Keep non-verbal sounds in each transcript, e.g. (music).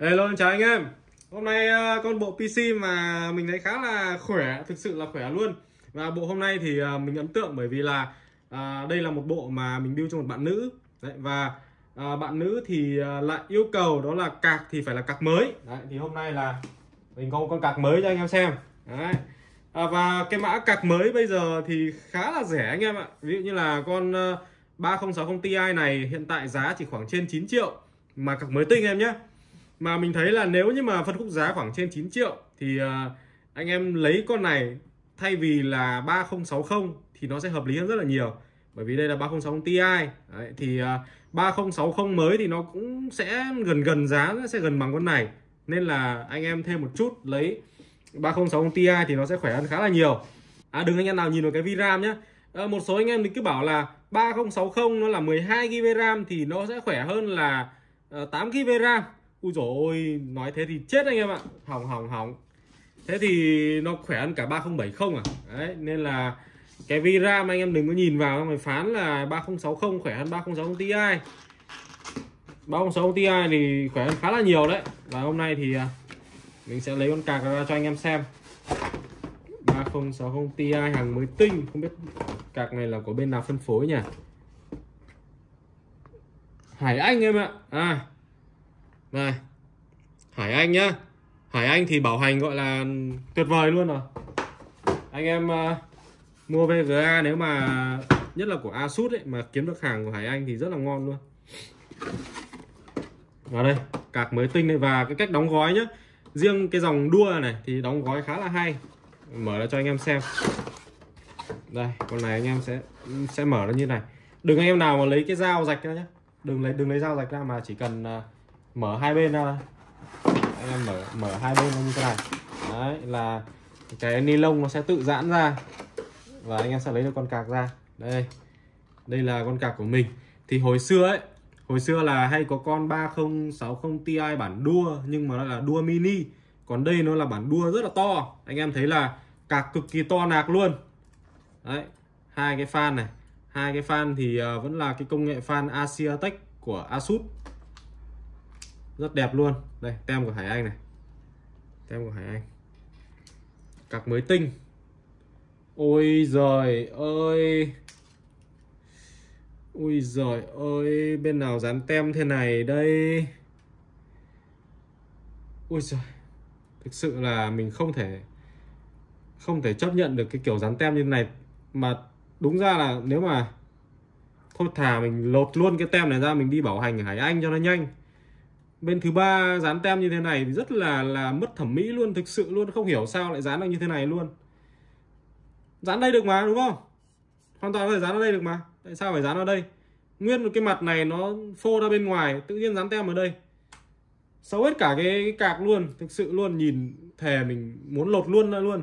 Hello chào anh em Hôm nay ờ, con bộ PC mà mình thấy khá là khỏe Thực sự là khỏe luôn Và bộ hôm nay thì ờ, mình ấn tượng bởi vì là ờ, Đây là một bộ mà mình build cho một bạn nữ Đấy, Và bạn nữ thì lại yêu cầu đó là cạc thì phải là cạc mới Đấy, Thì hôm nay là mình có một con cạc mới cho anh em xem Đấy. À, Và cái mã cạc mới bây giờ thì khá là rẻ anh em ạ Ví dụ như là con 3060 Ti này hiện tại giá chỉ khoảng trên 9 triệu Mà cạc mới tinh em nhé mà mình thấy là nếu như mà phân khúc giá khoảng trên 9 triệu thì à, anh em lấy con này thay vì là 3060 thì nó sẽ hợp lý hơn rất là nhiều bởi vì đây là 3060 Ti Đấy, thì 3060 à, mới thì nó cũng sẽ gần gần giá nó sẽ gần bằng con này nên là anh em thêm một chút lấy 3060 Ti thì nó sẽ khỏe hơn khá là nhiều à đừng anh em nào nhìn vào cái VRAM nhé à, ờ, một số anh em cứ bảo là 3060 nó là 12 GB RAM thì nó sẽ khỏe hơn là 8 ờ, GB RAM Úi dồi ôi, nói thế thì chết anh em ạ Hỏng hỏng hỏng Thế thì nó khỏe hơn cả 3070 à Đấy, nên là Cái vi anh em đừng có nhìn vào Mày phán là 3060 khỏe hơn 3060 Ti 306 Ti thì khỏe hơn khá là nhiều đấy Và hôm nay thì à, Mình sẽ lấy con cạc ra cho anh em xem 3060 Ti hàng mới tinh Không biết cạc này là của bên nào phân phối nhỉ Hải Anh em ạ À này Hải Anh nhá Hải Anh thì bảo hành gọi là tuyệt vời luôn rồi anh em uh, mua VGA nếu mà nhất là của Asus ấy mà kiếm được hàng của Hải Anh thì rất là ngon luôn vào đây cạc mới tinh này và cái cách đóng gói nhá riêng cái dòng đua này thì đóng gói khá là hay mở ra cho anh em xem đây con này anh em sẽ sẽ mở nó như này đừng anh em nào mà lấy cái dao rạch ra nhé đừng lấy đừng lấy dao rạch ra mà chỉ cần uh, mở hai bên ra anh em mở mở hai bên như thế này đấy là cái ni lông nó sẽ tự giãn ra và anh em sẽ lấy được con cạc ra đây đây là con cạc của mình thì hồi xưa ấy hồi xưa là hay có con 3060 Ti bản đua nhưng mà nó là đua mini còn đây nó là bản đua rất là to anh em thấy là cạc cực kỳ to nạc luôn đấy hai cái fan này hai cái fan thì ờ, vẫn là cái công nghệ fan asiatech của Asus rất đẹp luôn đây tem của Hải Anh này tem của Hải Anh cặp mới tinh ôi giời ơi ui giời ơi bên nào dán tem thế này đây ui giời thực sự là mình không thể không thể chấp nhận được cái kiểu dán tem như thế này mà đúng ra là nếu mà thôi thà mình lột luôn cái tem này ra mình đi bảo hành hải anh cho nó nhanh bên thứ ba dán tem như thế này thì rất là là mất thẩm mỹ luôn thực sự luôn không hiểu sao lại dán được như thế này luôn dán đây được mà đúng không hoàn toàn có thể dán ở đây được mà tại sao phải dán ở đây nguyên một cái mặt này nó phô ra bên ngoài tự nhiên dán tem ở đây xấu hết cả cái, cái cạc luôn thực sự luôn nhìn thề mình muốn lột luôn ra luôn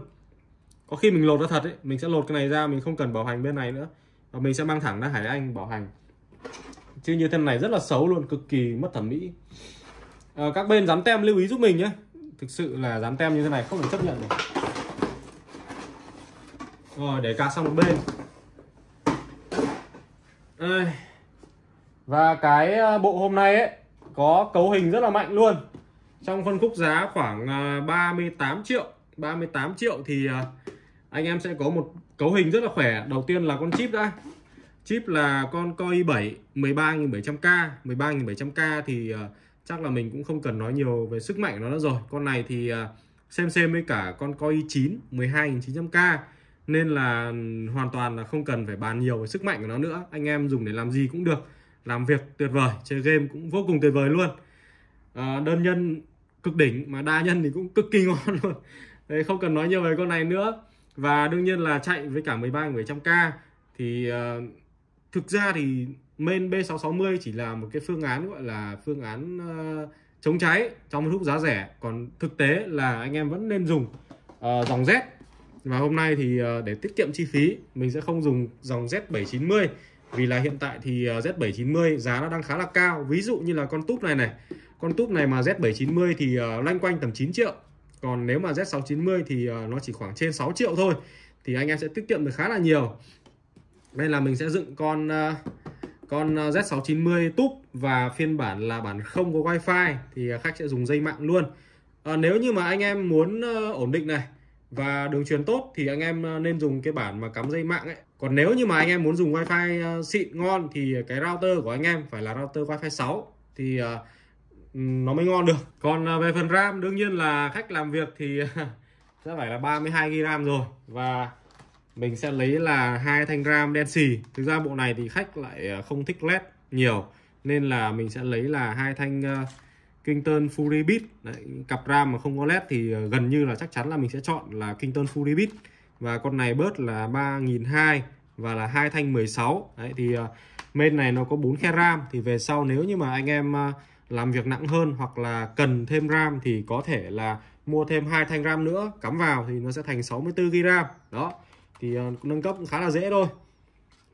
có khi mình lột ra thật ấy mình sẽ lột cái này ra mình không cần bảo hành bên này nữa và mình sẽ mang thẳng ra hải anh bảo hành chứ như thế này rất là xấu luôn cực kỳ mất thẩm mỹ Ờ, các bên dán tem lưu ý giúp mình nhé thực sự là dán tem như thế này không thể chấp nhận được rồi để cả sang một bên đây. và cái ờ, bộ hôm nay ấy có cấu hình rất là mạnh luôn trong phân khúc giá khoảng 38 ờ, triệu 38 triệu thì anh em sẽ có một cấu hình rất là khỏe đầu tiên là con chip đã chip là con Core i7 13.700K 13.700K thì chắc là mình cũng không cần nói nhiều về sức mạnh nó nữa rồi con này thì à, xem xem với cả con coi 9 12.900k nên là hoàn toàn là không cần phải bàn nhiều về sức mạnh của nó nữa anh em dùng để làm gì cũng được làm việc tuyệt vời chơi game cũng vô cùng tuyệt vời luôn à, đơn nhân cực đỉnh mà đa nhân thì cũng cực kỳ (laughs) ngon luôn Đấy, không cần nói nhiều về con này nữa và đương nhiên là chạy với cả 13 700k thì uh, thực ra thì main B660 chỉ là một cái phương án gọi là phương án uh, chống cháy trong lúc giá rẻ còn thực tế là anh em vẫn nên dùng uh, dòng Z và hôm nay thì uh, để tiết kiệm chi phí mình sẽ không dùng dòng Z790 vì là hiện tại thì uh, Z790 giá nó đang khá là cao ví dụ như là con túp này này con túp này mà Z790 thì uh, loanh quanh tầm 9 triệu còn nếu mà Z690 thì uh, nó chỉ khoảng trên 6 triệu thôi thì anh em sẽ tiết kiệm được khá là nhiều nên là mình sẽ dựng con uh, con ờ, Z690 túp và phiên bản là bản không có wifi thì ờ, khách sẽ dùng dây mạng luôn à, nếu như mà anh em muốn ổn định này và đường truyền tốt thì anh em nên dùng cái bản mà cắm dây mạng ấy còn nếu như mà anh em muốn dùng wifi xịn ngon thì cái router của anh em phải là router wifi 6 thì nó mới ngon được còn về phần ram đương nhiên là khách làm việc thì (laughs) sẽ phải là 32 GB RAM rồi và mình sẽ lấy là hai thanh ram đen xì thực ra bộ này thì khách lại ờ, không thích led nhiều nên là mình sẽ lấy là hai thanh uh, ờ, Kington Fury cặp ram mà không có led thì ờ, gần như là chắc chắn là mình sẽ chọn là Kington Fury Beat và con này bớt là ba nghìn hai và là hai thanh 16 sáu thì uh, main này nó có bốn khe ram thì về sau nếu như mà anh em làm việc nặng hơn hoặc là cần thêm ram thì có thể là mua thêm hai thanh ram nữa cắm vào thì nó sẽ thành 64 GB ram đó thì ờ, nâng cấp cũng khá là dễ thôi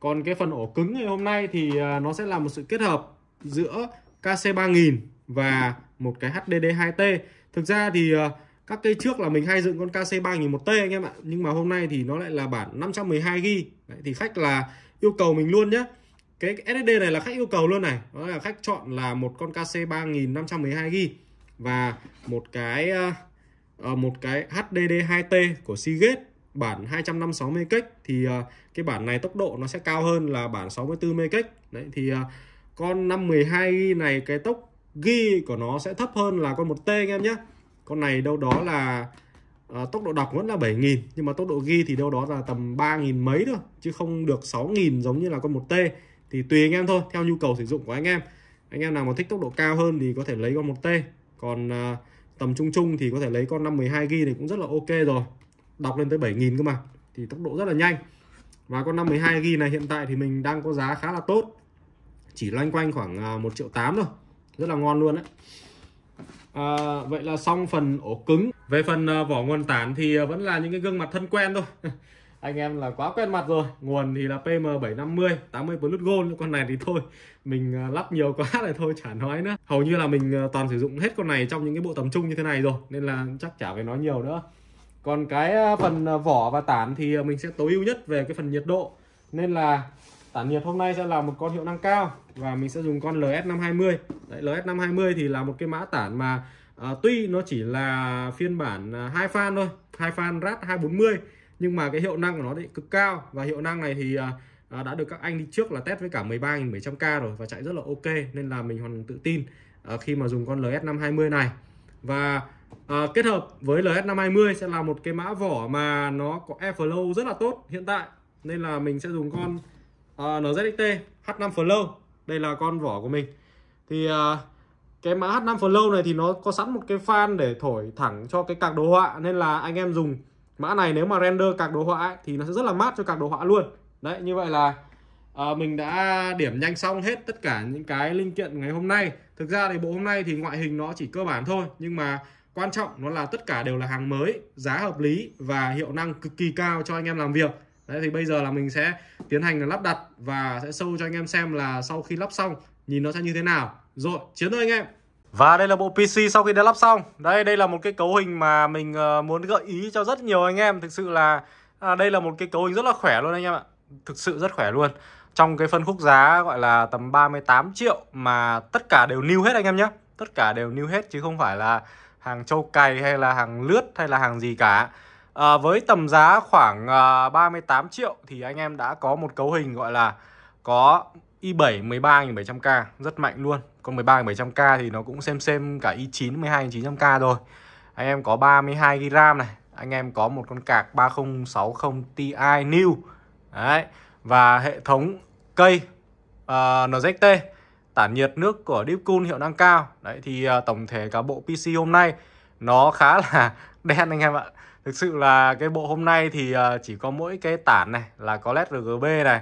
còn cái phần ổ cứng ngày hôm nay thì ờ, nó sẽ là một sự kết hợp giữa KC3000 và một cái HDD2T thực ra thì ờ, các cây trước là mình hay dựng con KC3001T anh em ạ nhưng mà hôm nay thì nó lại là bản 512GB thì khách là yêu cầu mình luôn nhé cái SSD này là khách yêu cầu luôn này đó là khách chọn là một con KC 3512GB và một cái một cái HDD 2T của Seagate bản 256 MHz thì ờ, cái bản này tốc độ nó sẽ cao hơn là bản 64 MHz. Đấy thì uh, con 512 này cái tốc ghi của nó sẽ thấp hơn là con 1T anh em nhé. Con này đâu đó là uh, tốc độ đọc vẫn là 7000 nhưng mà tốc độ ghi thì đâu đó là tầm 3000 mấy thôi chứ không được 6000 giống như là con 1T. Thì tùy anh em thôi, theo nhu cầu sử dụng của anh em. Anh em nào mà thích tốc độ cao hơn thì có thể lấy con 1T. Còn uh, tầm trung trung thì có thể lấy con 512 g này cũng rất là ok rồi đọc lên tới 7.000 cơ mà thì tốc độ rất là nhanh và con 512GB này hiện tại thì mình đang có giá khá là tốt chỉ loanh quanh khoảng 1 à, triệu 8 thôi rất là ngon luôn đấy à, vậy là xong phần ổ cứng về phần à, vỏ nguồn tản thì à, vẫn là những cái gương mặt thân quen thôi (laughs) anh em là quá quen mặt rồi nguồn thì là PM750 80 Plus Gold con này thì thôi mình lắp nhiều quá rồi (laughs) thôi chả nói nữa hầu như là mình toàn sử dụng hết con này trong những cái bộ tầm trung như thế này rồi nên là chắc chả phải nói nhiều nữa còn cái ờ, phần ờ, vỏ và tản thì ờ, mình sẽ tối ưu nhất về cái phần nhiệt độ nên là tản nhiệt hôm nay sẽ là một con hiệu năng cao và mình sẽ dùng con LS520 Đấy, LS520 thì là một cái mã tản mà à, tuy nó chỉ là phiên bản hai fan thôi hai fan RAT 240 nhưng mà cái hiệu năng của nó thì cực cao và hiệu năng này thì à, đã được các anh đi trước là test với cả 13.700k rồi và chạy rất là ok nên là mình hoàn tự tin à, khi mà dùng con LS520 này và à, kết hợp với LS520 sẽ là một cái mã vỏ mà nó có airflow rất là tốt hiện tại nên là mình sẽ dùng con uh, NZXT H5 Flow đây là con vỏ của mình thì uh, cái mã H5 Flow này thì nó có sẵn một cái fan để thổi thẳng cho cái cạc đồ họa nên là anh em dùng mã này nếu mà render cạc đồ họa ấy, thì nó sẽ rất là mát cho cạc đồ họa luôn đấy như vậy là à, mình đã điểm nhanh xong hết tất cả những cái linh kiện ngày hôm nay thực ra thì bộ hôm nay thì ngoại hình nó chỉ cơ bản thôi nhưng mà quan trọng nó là tất cả đều là hàng mới giá hợp lý và hiệu năng cực kỳ cao cho anh em làm việc đấy thì bây giờ là mình sẽ tiến hành là lắp đặt và sẽ sâu cho anh em xem là sau khi lắp xong nhìn nó sẽ như thế nào rồi chiến thôi anh em và đây là bộ PC sau khi đã lắp xong đây đây là một cái cấu hình mà mình ờ, muốn gợi ý cho rất nhiều anh em thực sự là à, đây là một cái cấu hình rất là khỏe luôn anh em ạ thực sự rất khỏe luôn trong cái phân khúc giá gọi là tầm 38 triệu mà tất cả đều new hết anh em nhé tất cả đều new hết chứ không phải là hàng trâu cày hay là hàng lướt hay là hàng gì cả à, Với tầm giá khoảng à, ờ, 38 triệu thì anh em đã có một cấu hình gọi là có i7 13.700k rất mạnh luôn Còn 13.700k thì nó cũng xem xem cả i9 12.900k rồi Anh em có 32GB RAM này Anh em có một con cạc 3060 Ti New Đấy Và hệ thống cây uh, ờ, NZT tản nhiệt nước của Deepcool hiệu năng cao đấy thì à, tổng thể cả bộ PC hôm nay nó khá là (laughs) đen anh em ạ thực sự là cái bộ hôm nay thì à, chỉ có mỗi cái tản này là có led RGB này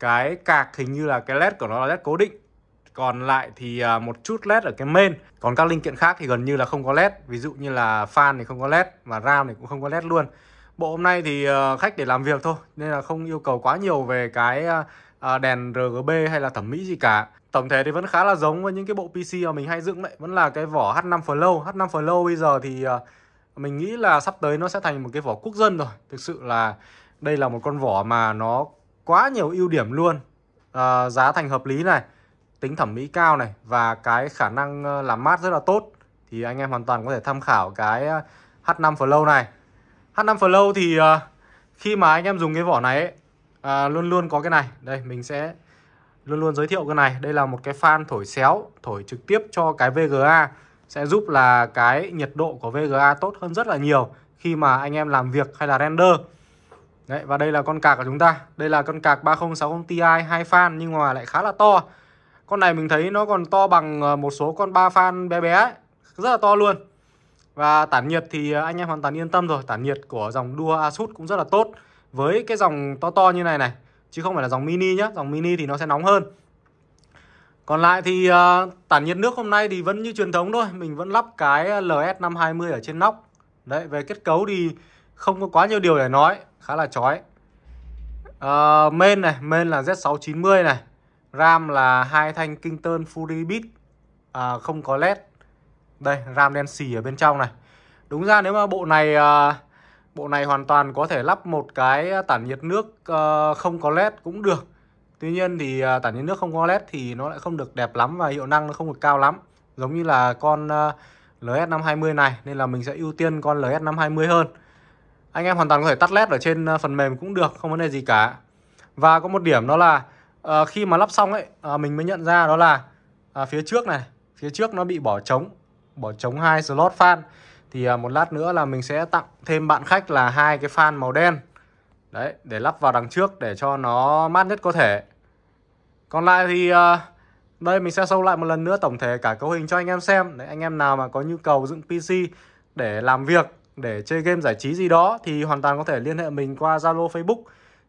cái cạc hình như là cái led của nó là led cố định còn lại thì à, một chút led ở cái main còn các linh kiện khác thì gần như là không có led ví dụ như là fan thì không có led và ram thì cũng không có led luôn bộ hôm nay thì khách để làm việc thôi nên là không yêu cầu quá nhiều về cái đèn RGB hay là thẩm mỹ gì cả tổng thể thì vẫn khá là giống với những cái bộ PC mà mình hay dựng lại vẫn là cái vỏ H5 Flow H5 Flow bây giờ thì ờ, mình nghĩ là sắp tới nó sẽ thành một cái vỏ quốc dân rồi thực sự là đây là một con vỏ mà nó quá nhiều ưu điểm luôn à, giá thành hợp lý này tính thẩm mỹ cao này và cái khả năng ờ, làm mát rất là tốt thì anh em hoàn toàn có thể tham khảo cái H5 Flow này H5 Flow thì khi mà anh em dùng cái vỏ này ấy, à, luôn luôn có cái này đây mình sẽ luôn luôn giới thiệu cái này đây là một cái fan thổi xéo thổi trực tiếp cho cái VGA sẽ giúp là cái nhiệt độ của VGA tốt hơn rất là nhiều khi mà anh em làm việc hay là render Đấy, và đây là con cạc của chúng ta Đây là con cạc 3060 Ti hai fan nhưng mà lại khá là to Con này mình thấy nó còn to bằng ờ, một số con ba fan bé bé ấy. Rất là to luôn Và tản nhiệt thì ờ, anh em hoàn toàn yên tâm rồi Tản nhiệt của dòng đua Asus cũng rất là tốt Với cái dòng to to như này này chứ không phải là dòng mini nhé, dòng mini thì nó sẽ nóng hơn còn lại thì uh, tản nhiệt nước hôm nay thì vẫn như truyền thống thôi mình vẫn lắp cái LS520 ở trên nóc đấy về kết cấu thì không có quá nhiều điều để nói khá là chói uh, main này main là Z690 này RAM là hai thanh Kington Fury Beat à, không có led đây ram đen xì ở bên trong này đúng ra nếu mà bộ này à, Bộ này hoàn toàn có thể lắp một cái ờ, tản nhiệt nước ờ, không có led cũng được Tuy nhiên thì ờ, tản nhiệt nước không có led thì nó lại không được đẹp lắm và hiệu năng nó không được cao lắm Giống như là con LS520 này nên là mình sẽ ưu tiên con LS520 hơn Anh em hoàn toàn có thể tắt led ở trên phần mềm cũng được, không vấn đề gì cả Và có một điểm đó là khi mà lắp xong ấy mình mới nhận ra đó là phía trước này Phía trước nó bị bỏ trống, bỏ trống hai slot fan thì à, một lát nữa là mình sẽ tặng thêm bạn khách là hai cái fan màu đen đấy để lắp vào đằng trước để cho nó mát nhất có thể còn lại thì à, đây mình sẽ sâu lại một lần nữa tổng thể cả cấu hình cho anh em xem đấy anh em nào mà có nhu cầu dựng PC để làm việc để chơi game giải trí gì đó thì hoàn toàn có thể liên hệ mình qua Zalo Facebook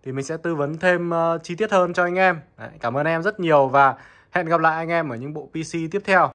thì mình sẽ tư vấn thêm ờ, chi tiết hơn cho anh em đấy, cảm ơn anh em rất nhiều và hẹn gặp lại anh em ở những bộ PC tiếp theo